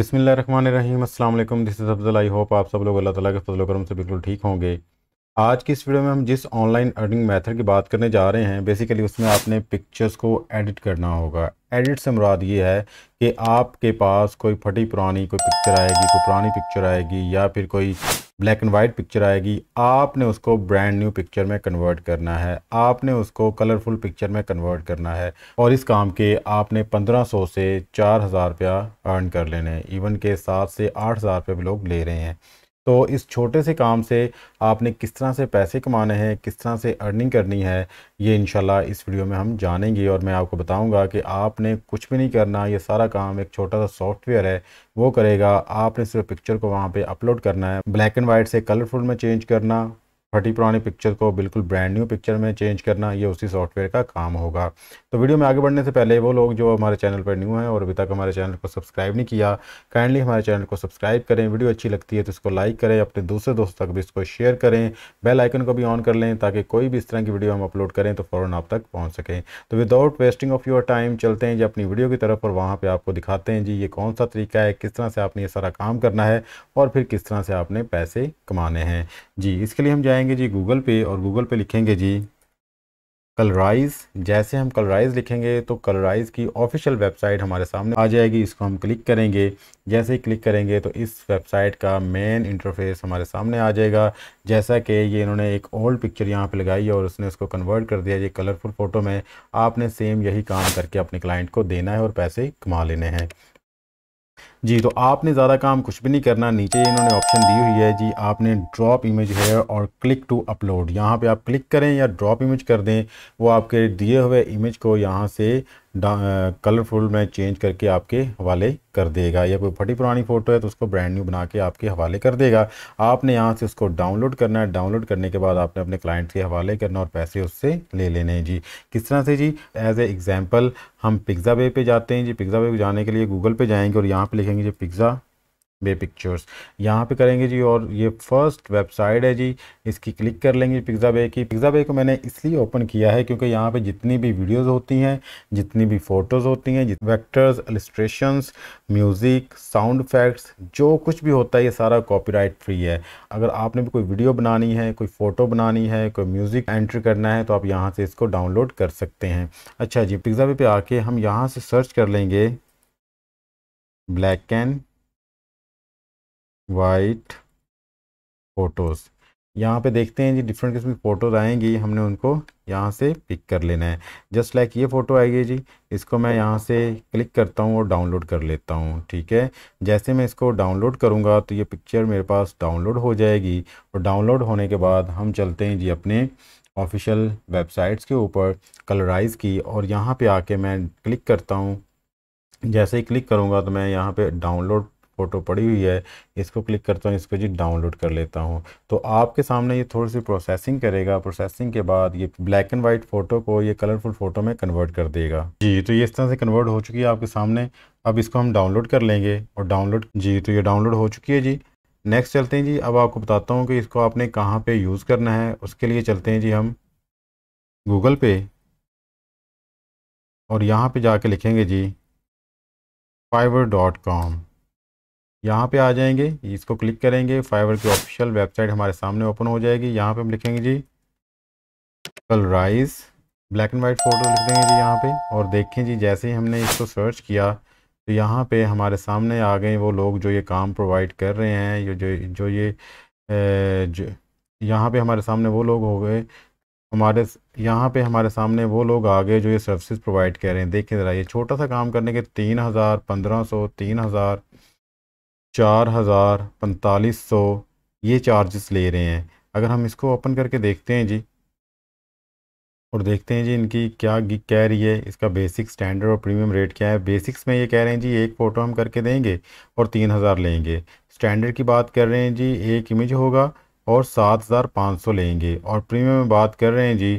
बिसमिल्ल रहीम अल्लाम this is Afzal I hope आप सब लोग अल्लाह ताला के फजल करम से बिल्कुल ठीक होंगे आज की इस वीडियो में हम जिस ऑनलाइन अर्निंग मेथड की बात करने जा रहे हैं बेसिकली उसमें आपने पिक्चर्स को एडिट करना होगा एडिट से मुराद ये है कि आपके पास कोई फटी पुरानी कोई पिक्चर आएगी कोई पुरानी पिक्चर आएगी या फिर कोई ब्लैक एंड वाइट पिक्चर आएगी आपने उसको ब्रांड न्यू पिक्चर में कन्वर्ट करना है आपने उसको कलरफुल पिक्चर में कन्वर्ट करना है और इस काम के आपने 1500 से 4000 रुपया अर्न कर लेने हैं इवन के सात से आठ हज़ार रुपये भी लोग ले रहे हैं तो इस छोटे से काम से आपने किस तरह से पैसे कमाने हैं किस तरह से अर्निंग करनी है ये इनशाला इस वीडियो में हम जानेंगे और मैं आपको बताऊंगा कि आपने कुछ भी नहीं करना ये सारा काम एक छोटा सा सॉफ्टवेयर है वो करेगा आपने सिर्फ पिक्चर को वहाँ पे अपलोड करना है ब्लैक एंड वाइट से कलरफुल में चेंज करना फटी पुरानी पिक्चर को बिल्कुल ब्रांड न्यू पिक्चर में चेंज करना ये उसी सॉफ्टवेयर का काम होगा तो वीडियो में आगे बढ़ने से पहले वो लोग जो हमारे चैनल पर न्यू हैं और अभी तक हमारे चैनल को सब्सक्राइब नहीं किया काइंडली हमारे चैनल को सब्सक्राइब करें वीडियो अच्छी लगती है तो इसको लाइक करें अपने दूसरे दोस्तों तक भी इसको शेयर करें बेल आइकन को भी ऑन कर लें ताकि कोई भी इस तरह की वीडियो हम अपलोड करें तो फ़ौरन आप तक पहुँच सकें तो without wasting of your time चलते हैं जी अपनी वीडियो की तरफ और वहाँ पर आपको दिखाते हैं जी ये कौन सा तरीका है किस तरह से आपने ये सारा काम करना है और फिर किस तरह से आपने पैसे कमाने हैं जी इसके लिए हम जाएँ जाएंगे जी गूगल पे और गूगल पे लिखेंगे जी कलराइज जैसे हम कलराइज लिखेंगे तो कलराइज की ऑफिशियल वेबसाइट हमारे सामने आ जाएगी इसको हम क्लिक करेंगे जैसे ही क्लिक करेंगे तो इस वेबसाइट का मेन इंटरफेस हमारे सामने आ जाएगा जैसा कि ये इन्होंने एक ओल्ड पिक्चर यहाँ पे लगाई और उसने उसको कन्वर्ट कर दिया ये कलरफुल फ़ोटो में आपने सेम यही काम करके अपने क्लाइंट को देना है और पैसे कमा लेने हैं जी तो आपने ज़्यादा काम कुछ भी नहीं करना नीचे इन्होंने ऑप्शन दी हुई है जी आपने ड्रॉप इमेज है और क्लिक टू अपलोड यहाँ पे आप क्लिक करें या ड्रॉप इमेज कर दें वो आपके दिए हुए इमेज को यहाँ से कलरफुल में चेंज करके आपके हवाले कर देगा या कोई फटी पुरानी फ़ोटो है तो उसको ब्रांड न्यू बना के आपके हवाले कर देगा आपने यहाँ से उसको डाउनलोड करना है डाउनलोड करने के बाद आपने अपने क्लाइंट के हवाले करना और पैसे उससे ले लेने हैं जी किस तरह से जी एज ए एग्ज़ाम्पल हम पिज्ज़ा वे पे जाते हैं जी पिज्ज़ा वे जाने के लिए गूगल पे जाएंगे और यहाँ पर लिखेंगे जी पिज्ज़ा बे पिक्चर्स यहाँ पे करेंगे जी और ये फर्स्ट वेबसाइट है जी इसकी क्लिक कर लेंगे पिज्ज़ा बे की पिज्ज़ा बे को मैंने इसलिए ओपन किया है क्योंकि यहाँ पे जितनी भी वीडियोस होती हैं जितनी भी फ़ोटोज़ होती हैं vectors illustrations music sound effects जो कुछ भी होता है ये सारा कॉपीराइट फ्री है अगर आपने भी कोई वीडियो बनानी है कोई फ़ोटो बनानी है कोई म्यूज़िक एंट्री करना है तो आप यहाँ से इसको डाउनलोड कर सकते हैं अच्छा जी पिज्ज़ा बे पर आके हम यहाँ से सर्च कर लेंगे ब्लैक कैन वाइट फ़ोटोज़ यहाँ पे देखते हैं जी डिफरेंट किस्म की फ़ोटोज़ आएंगी हमने उनको यहाँ से पिक कर लेना है जस्ट लाइक like ये फ़ोटो आएगी जी इसको मैं यहाँ से क्लिक करता हूँ और डाउनलोड कर लेता हूँ ठीक है जैसे मैं इसको डाउनलोड करूँगा तो ये पिक्चर मेरे पास डाउनलोड हो जाएगी और डाउनलोड होने के बाद हम चलते हैं जी अपने ऑफिशियल वेबसाइट्स के ऊपर कलराइज़ की और यहाँ पर आके मैं क्लिक करता हूँ जैसे ही क्लिक करूँगा तो मैं यहाँ पर डाउनलोड फ़ोटो पड़ी हुई है इसको क्लिक करता हूँ इसको जी डाउनलोड कर लेता हूँ तो आपके सामने ये थोड़ी सी प्रोसेसिंग करेगा प्रोसेसिंग के बाद ये ब्लैक एंड वाइट फ़ोटो को ये कलरफुल फ़ोटो में कन्वर्ट कर देगा जी तो ये इस तरह से कन्वर्ट हो चुकी है आपके सामने अब इसको हम डाउनलोड कर लेंगे और डाउनलोड जी तो ये डाउनलोड हो चुकी है जी नेक्स्ट चलते हैं जी अब आपको बताता हूँ कि इसको आपने कहाँ पे यूज़ करना है उसके लिए चलते हैं जी हम गूगल पे और यहाँ पे जाके लिखेंगे जी फाइवर डॉट कॉम यहाँ पे आ जाएंगे इसको क्लिक करेंगे फाइवर की ऑफिशियल वेबसाइट हमारे सामने ओपन हो जाएगी यहाँ पे हम लिखेंगे जी colourise black and white photo लिख देंगे जी यहाँ पे और देखें जी जैसे ही हमने इसको सर्च किया तो यहाँ पे हमारे सामने आ गए वो लोग जो ये काम प्रोवाइड कर रहे हैं ये जो जो ये जो यहाँ पे हमारे सामने वो लोग हो गए हमारे यहाँ पे हमारे सामने वो लोग आ गए जो ये सर्विसेज प्रोवाइड कर रहे हैं देखें ज़रा ये छोटा सा काम करने के तीन हज़ार पंद्रह सौ तीन हज़ार चार हज़ार पैंतालीस सौ ये चार्जेस ले रहे हैं अगर हम इसको ओपन करके देखते हैं जी और देखते हैं जी इनकी क्या गिग कह रही है इसका बेसिक स्टैंडर्ड और प्रीमियम रेट क्या है बेसिक्स में ये कह रहे हैं जी एक फ़ोटो हम करके देंगे और तीन हज़ार लेंगे स्टैंडर्ड की बात कर रहे हैं जी एक इमेज होगा और सात हज़ार पाँच सौ लेंगे और प्रीमियम में बात कर रहे हैं जी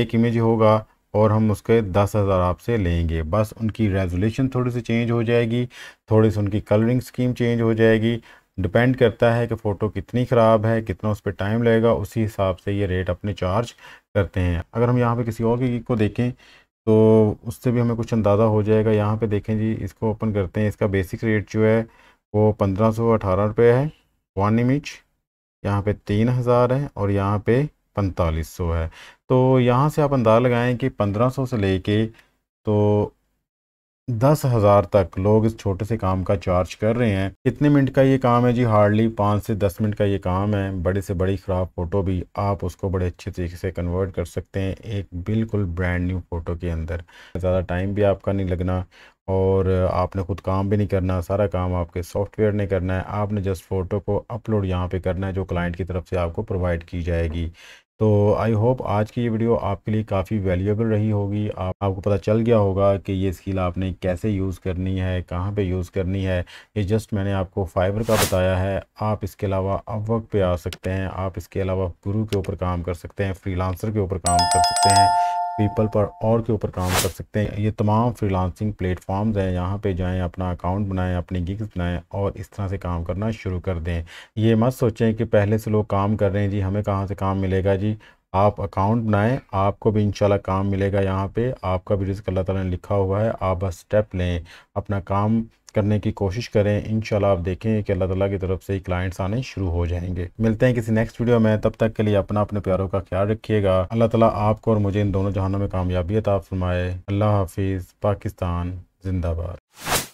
एक इमेज होगा और हम उसके दस हज़ार आपसे लेंगे बस उनकी रेजोल्यूशन थोड़ी सी चेंज हो जाएगी थोड़ी सी उनकी कलरिंग स्कीम चेंज हो जाएगी डिपेंड करता है कि फ़ोटो कितनी ख़राब है कितना उस पर टाइम लगेगा उसी हिसाब से ये रेट अपने चार्ज करते हैं अगर हम यहाँ पर किसी और की को देखें तो उससे भी हमें कुछ अंदाज़ा हो जाएगा यहाँ पर देखें जी इसको ओपन करते हैं इसका बेसिक रेट जो है वो पंद्रह सौ अठारह रुपये है वन इमिच यहाँ पे तीन हज़ार है और यहाँ पे पैंतालीस सौ है तो यहाँ से आप अंदाज़ा लगाएं कि 1500 से लेके तो दस हज़ार तक लोग इस छोटे से काम का चार्ज कर रहे हैं कितने मिनट का ये काम है जी हार्डली पाँच से दस मिनट का ये काम है बड़े से बड़ी ख़राब फ़ोटो भी आप उसको बड़े अच्छे तरीके से कन्वर्ट कर सकते हैं एक बिल्कुल ब्रांड न्यू फ़ोटो के अंदर ज़्यादा टाइम भी आपका नहीं लगना और आपने खुद काम भी नहीं करना सारा काम आपके सॉफ्टवेयर ने करना है आपने जस्ट फ़ोटो को अपलोड यहाँ पे करना है जो क्लाइंट की तरफ से आपको प्रोवाइड की जाएगी तो आई होप आज की ये वीडियो आपके लिए काफ़ी वैल्यूएबल रही होगी आप, आपको पता चल गया होगा कि ये स्किल आपने कैसे यूज़ करनी है कहाँ पे यूज़ करनी है ये जस्ट मैंने आपको फाइबर का बताया है आप इसके अलावा वक़्त पे आ सकते हैं आप इसके अलावा गुरु के ऊपर काम कर सकते हैं फ्रीलांसर के ऊपर काम कर सकते हैं पीपल पर और के ऊपर काम कर सकते हैं ये तमाम फ्रीलांसिंग प्लेटफॉर्म्स हैं यहाँ पे जाएं अपना अकाउंट बनाएं अपनी गिग्स बनाएं और इस तरह से काम करना शुरू कर दें ये मत सोचें कि पहले से लोग काम कर रहे हैं जी हमें कहाँ से काम मिलेगा जी आप अकाउंट बनाएं आपको भी इंशाल्लाह काम मिलेगा यहाँ पे आपका भी रिस्क अल्लाह ताला ने लिखा हुआ है आप बस स्टेप लें अपना काम करने की कोशिश करें इंशाल्लाह आप देखें कि अल्लाह ताला की तरफ से ही क्लाइंट्स आने शुरू हो जाएंगे मिलते हैं किसी नेक्स्ट वीडियो में तब तक के लिए अपना अपने प्यारों का ख्याल रखिएगा अल्लाह ताला आपको और मुझे इन दोनों जहानों में कामयाबी अता फरमाए अल्लाह हाफिज़ पाकिस्तान जिंदाबाद